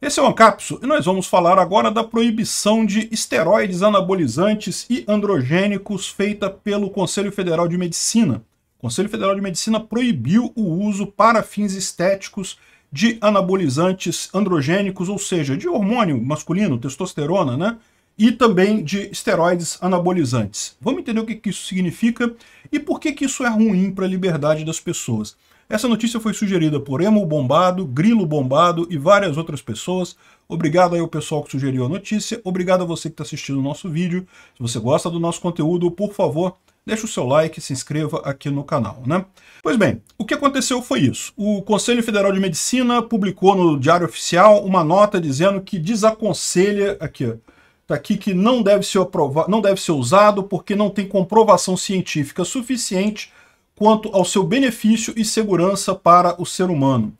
Esse é o Ancapso e nós vamos falar agora da proibição de esteroides anabolizantes e androgênicos feita pelo Conselho Federal de Medicina. O Conselho Federal de Medicina proibiu o uso para fins estéticos de anabolizantes androgênicos, ou seja, de hormônio masculino, testosterona, né? E também de esteroides anabolizantes. Vamos entender o que, isso significa e por que isso é ruim para a liberdade das pessoas. Essa notícia foi sugerida por Emo Bombado, Grilo Bombado e várias outras pessoas. Obrigado aí ao pessoal que sugeriu a notícia. Obrigado a você que está assistindo o nosso vídeo. Se você gosta do nosso conteúdo, por favor, deixe o seu like e se inscreva aqui no canal, né? Pois bem, o que aconteceu foi isso. O Conselho Federal de Medicina publicou no Diário Oficial uma nota dizendo que desaconselha... Aqui, está Tá aqui que não deve ser aprovado, não deve ser usado porque não tem comprovação científica suficiente quanto ao seu benefício e segurança para o ser humano.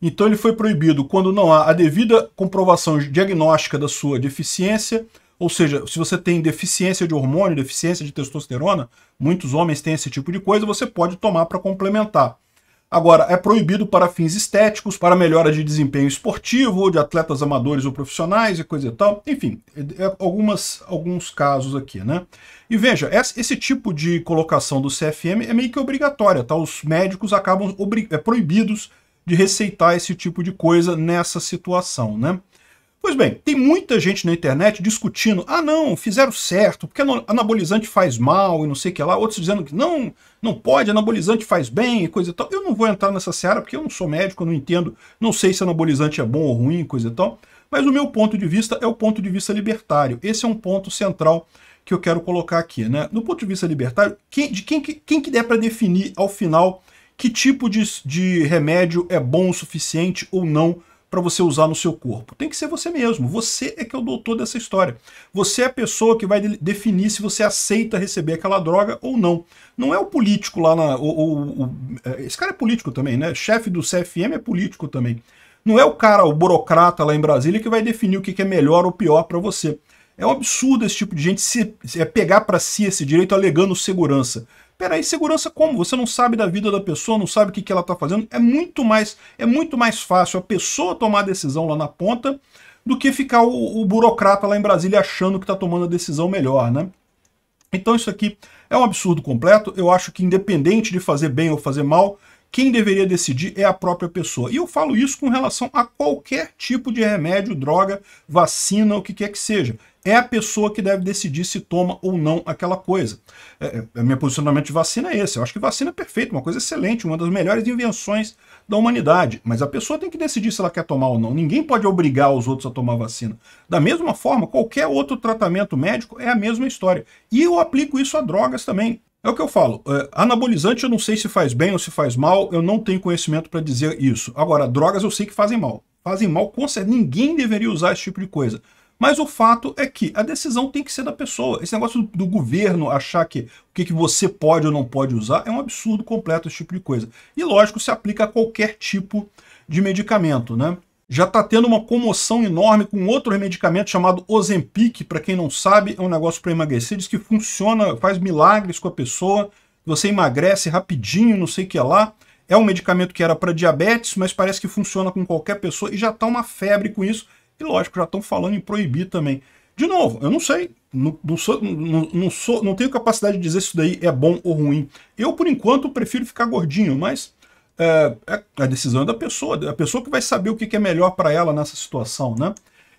Então ele foi proibido quando não há a devida comprovação diagnóstica da sua deficiência, ou seja, se você tem deficiência de hormônio, deficiência de testosterona, muitos homens têm esse tipo de coisa, você pode tomar para complementar. Agora, é proibido para fins estéticos, para melhora de desempenho esportivo, de atletas amadores ou profissionais e coisa e tal. Enfim, é, é algumas, alguns casos aqui, né? E veja, esse tipo de colocação do CFM é meio que obrigatória, tá? Os médicos acabam é, proibidos de receitar esse tipo de coisa nessa situação, né? Pois bem, tem muita gente na internet discutindo, ah não, fizeram certo, porque anabolizante faz mal e não sei o que lá, outros dizendo que não, não pode, anabolizante faz bem e coisa e tal. Eu não vou entrar nessa seara porque eu não sou médico, eu não entendo, não sei se anabolizante é bom ou ruim, coisa e tal. Mas o meu ponto de vista é o ponto de vista libertário. Esse é um ponto central que eu quero colocar aqui, né? No ponto de vista libertário, quem, de quem, quem que der para definir ao final que tipo de, de remédio é bom o suficiente ou não para você usar no seu corpo? Tem que ser você mesmo. Você é que é o doutor dessa história. Você é a pessoa que vai definir se você aceita receber aquela droga ou não. Não é o político lá na. É, esse cara é político também, né? Chefe do CFM é político também. Não é o cara, o burocrata lá em Brasília, que vai definir o que é melhor ou pior para você. É um absurdo esse tipo de gente se, se é pegar para si esse direito alegando segurança. Peraí, segurança como? Você não sabe da vida da pessoa, não sabe o que, que ela está fazendo. É muito mais é muito mais fácil a pessoa tomar a decisão lá na ponta do que ficar o, o burocrata lá em Brasília achando que está tomando a decisão melhor, né? Então isso aqui é um absurdo completo. Eu acho que independente de fazer bem ou fazer mal, quem deveria decidir é a própria pessoa. E eu falo isso com relação a qualquer tipo de remédio, droga, vacina, o que quer que seja. É a pessoa que deve decidir se toma ou não aquela coisa. É, é, meu posicionamento de vacina é esse. Eu acho que vacina é perfeito, uma coisa excelente, uma das melhores invenções da humanidade. Mas a pessoa tem que decidir se ela quer tomar ou não. Ninguém pode obrigar os outros a tomar vacina. Da mesma forma, qualquer outro tratamento médico é a mesma história. E eu aplico isso a drogas também. É o que eu falo, é, anabolizante eu não sei se faz bem ou se faz mal, eu não tenho conhecimento para dizer isso. Agora, drogas eu sei que fazem mal. Fazem mal, com certeza, ninguém deveria usar esse tipo de coisa. Mas o fato é que a decisão tem que ser da pessoa. Esse negócio do, do governo achar que o que, que, você pode ou não pode usar é um absurdo completo esse tipo de coisa. E lógico, se aplica a qualquer tipo de medicamento, né? já está tendo uma comoção enorme com outro medicamento chamado Ozempic, para quem não sabe, é um negócio para emagrecer, diz que funciona, faz milagres com a pessoa, você emagrece rapidinho, não sei o que lá. É um medicamento que era para diabetes, mas parece que funciona com qualquer pessoa e já está uma febre com isso. E lógico, já estão falando em proibir também. De novo, eu não sei, não, não, sou, não, não, sou, não tenho capacidade de dizer se isso daí é bom ou ruim. Eu, por enquanto, prefiro ficar gordinho, mas é, é, a decisão da pessoa, a pessoa que vai saber o que é melhor para ela nessa situação, né?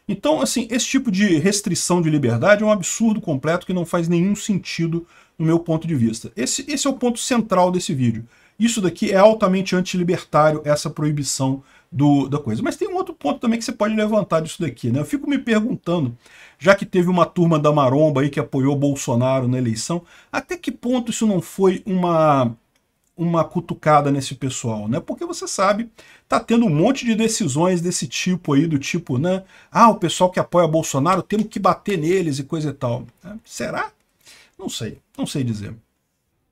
Então, assim, esse tipo de restrição de liberdade é um absurdo completo que não faz nenhum sentido no meu ponto de vista. Esse, esse é o ponto central desse vídeo. Isso daqui é altamente antilibertário, essa proibição do, da coisa. Mas tem um outro ponto também que você pode levantar disso daqui. Né? Eu fico me perguntando, já que teve uma turma da Maromba aí que apoiou Bolsonaro na eleição, até que ponto isso não foi uma uma cutucada nesse pessoal, né? Porque você sabe, tá tendo um monte de decisões desse tipo aí, do tipo, né? Ah, o pessoal que apoia Bolsonaro, temos que bater neles e coisa e tal. É, será? Não sei, não sei dizer.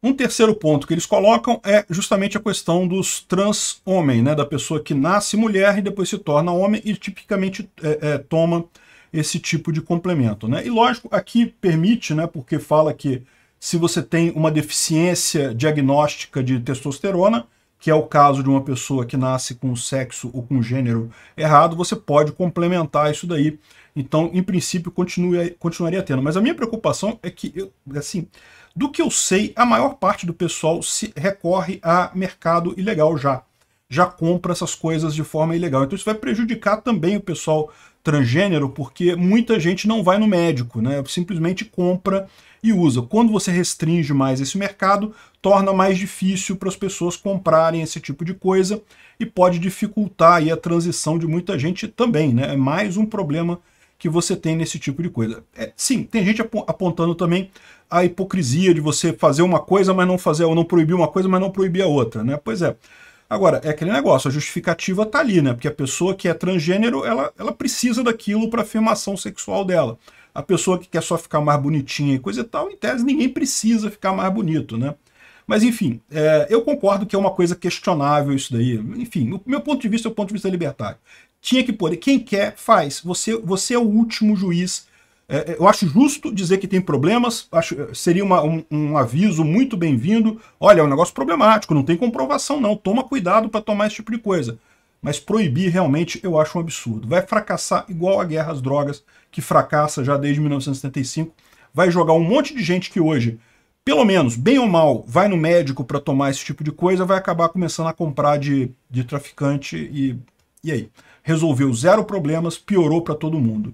Um terceiro ponto que eles colocam é justamente a questão dos trans homem, né? Da pessoa que nasce mulher e depois se torna homem e tipicamente é, é, toma esse tipo de complemento, né? E lógico, aqui permite, né? Porque fala que se você tem uma deficiência diagnóstica de testosterona, que é o caso de uma pessoa que nasce com sexo ou com gênero errado, você pode complementar isso daí. Então, em princípio, continue, continuaria tendo. Mas a minha preocupação é que, eu, assim, do que eu sei, a maior parte do pessoal se recorre a mercado ilegal já. Já compra essas coisas de forma ilegal. Então isso vai prejudicar também o pessoal transgênero porque muita gente não vai no médico, né? simplesmente compra e usa. Quando você restringe mais esse mercado, torna mais difícil para as pessoas comprarem esse tipo de coisa e pode dificultar a transição de muita gente também. Né? É mais um problema que você tem nesse tipo de coisa. É, sim, tem gente ap apontando também a hipocrisia de você fazer uma coisa, mas não fazer, ou não proibir uma coisa, mas não proibir a outra. Né? Pois é, Agora, é aquele negócio, a justificativa tá ali, né? Porque a pessoa que é transgênero, ela, ela precisa daquilo para afirmação sexual dela. A pessoa que quer só ficar mais bonitinha e coisa e tal, em tese, ninguém precisa ficar mais bonito, né? Mas, enfim, é, eu concordo que é uma coisa questionável isso daí. Enfim, o meu ponto de vista é o ponto de vista libertário. Tinha que poder. Quem quer, faz. Você, você é o último juiz é, é, eu acho justo dizer que tem problemas, acho, é, seria uma, um, um, aviso muito bem-vindo. Olha, é um negócio problemático, não tem comprovação não, toma cuidado para tomar esse tipo de coisa. Mas proibir realmente eu acho um absurdo. Vai fracassar igual a guerra às drogas, que fracassa já desde 1975. Vai jogar um monte de gente que hoje pelo menos, bem ou mal, vai no médico para tomar esse tipo de coisa, vai acabar começando a comprar de, de traficante e, e aí? Resolveu zero problemas, piorou para todo mundo.